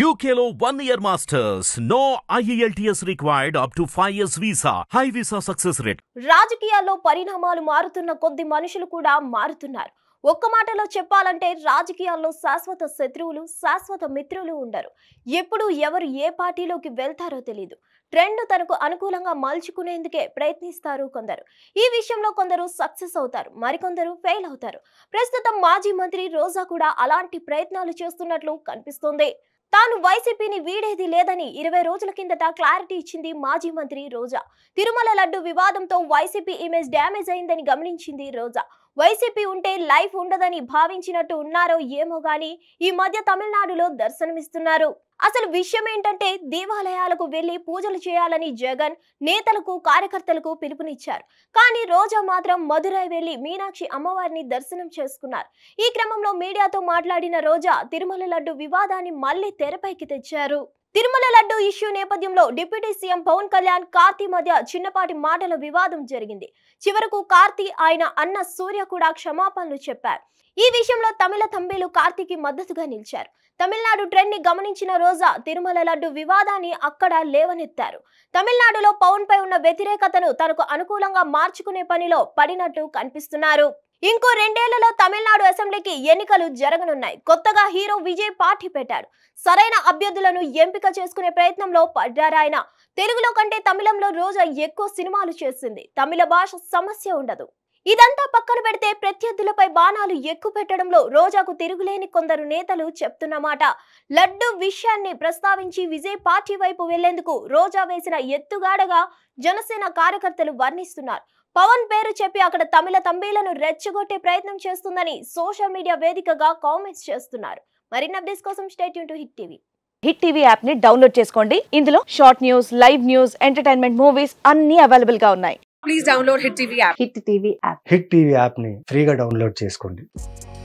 యూకేలో one year masters no IELTS required up to five years visa high visa success rate రాజకీయాల్లో పరిణామాలు మారుతున్న కొద్ది మనుషులు కూడా మారుతున్నారు ఒక్క మాటలో చెప్పాలంటే రాజకీయాల్లో శాశ్వత శత్రువులు శాశ్వత మిత్రులు ఉండరు ఎప్పుడు ఎవరు ఏ పార్టీలోకి వెళ్తారో తెలియదు ట్రెండ్ తనకు అనుకూలంగా మలుచుకునేందుకే ప్రయత్నిస్తారు కొందరు ఈ విషయంలో కొందరు సక్సెస్ అవుతారు మరికొందరు ఫెయిల్ అవుతారు ప్రస్తుతం మాజీ మంత్రి రోజా కూడా అలాంటి ప్రయత్నాలు చేస్తున్నట్లు కనిపిస్తోంది తాను వైసీపీని వీడేది లేదని ఇరవై రోజుల కిందట క్లారిటీ ఇచ్చింది మాజీ మంత్రి రోజా తిరుమల లడ్డు వివాదంతో వైసీపీ ఇమేజ్ డ్యామేజ్ అయిందని గమనించింది రోజా వైసీపీ ఉంటే లైఫ్ ఉండదని భావించినట్టు ఉన్నారో ఏమో గాని ఈ మధ్య తమిళనాడులో దర్శనమిస్తున్నారు అసలు విషయం ఏంటంటే దేవాలయాలకు వెళ్లి పూజలు చేయాలని జగన్ నేతలకు కార్యకర్తలకు పిలుపునిచ్చారు కానీ రోజా మాత్రం మధురై వెళ్లి మీనాక్షి అమ్మవారిని దర్శనం చేసుకున్నారు ఈ క్రమంలో మీడియాతో మాట్లాడిన రోజా తిరుమల లడ్డు వివాదాన్ని మళ్లీ తెరపైకి తెచ్చారు తిరుమల లడ్డు ఇష్యూ నేపథ్యంలో డిప్యూటీ సీఎం పవన్ కళ్యాణ్ కార్తీ మధ్య చిన్నపాటి మాటల వివాదం జరిగింది చివరకు కార్తీ ఆయన అన్న సూర్య కూడా క్షమాపణలు చెప్పారు ఈ విషయంలో తమిళ తంబేలు కార్తీకి మద్దతుగా నిలిచారు తమిళనాడు ట్రెండ్ ని గమనించిన రోజా తిరుమల లడ్డు వివాదాన్ని అక్కడ లేవనెత్తారు తమిళనాడులో పవన్ పై ఉన్న వ్యతిరేకతను తనకు అనుకూలంగా మార్చుకునే పనిలో పడినట్టు కనిపిస్తున్నారు ఇంకో రెండేళ్లలో తమిళనాడు అసెంబ్లీకి ఎన్నికలు జరగనున్నాయి కొత్తగా హీరో విజయ్ పార్టీ పెట్టాడు సరైన అభ్యర్థులను ఎంపిక చేసుకునే ప్రయత్నంలో పడ్డారాయన తెలుగులో కంటే తమిళంలో రోజా ఎక్కువ సినిమాలు చేసింది తమిళ భాష సమస్య ఉండదు ఇదంతా పక్కన పెడితే ప్రత్యర్థులపై బాణాలు ఎక్కువ పెట్టడంలో రోజాకు తిరుగులేని కొందరు నేతలు చెప్తున్నమాట లడ్డు విషయాన్ని ప్రస్తావించి విజయ్ పార్టీ వైపు వెళ్లేందుకు రోజా వేసిన ఎత్తుగాడగా జనసేన కార్యకర్తలు వర్ణిస్తున్నారు పవన్ పేరు చెప్పి అక్కడ తమిళ తంబీలను రెచ్చగొట్టే ప్రయత్నం చేస్తుందని సోషల్ మీడియా వేదికగా కామెంట్స్ చేస్తున్నారు మరిన్ని అప్డేట్స్ కోసం state to Hit TV Hit TV app ని డౌన్లోడ్ చేసుకోండి ఇందులో short news live news entertainment movies అన్ని అవైలబుల్ గా ఉన్నాయి please download Hit TV app Hit TV app Hit TV app ని ఫ్రీగా డౌన్లోడ్ చేసుకోండి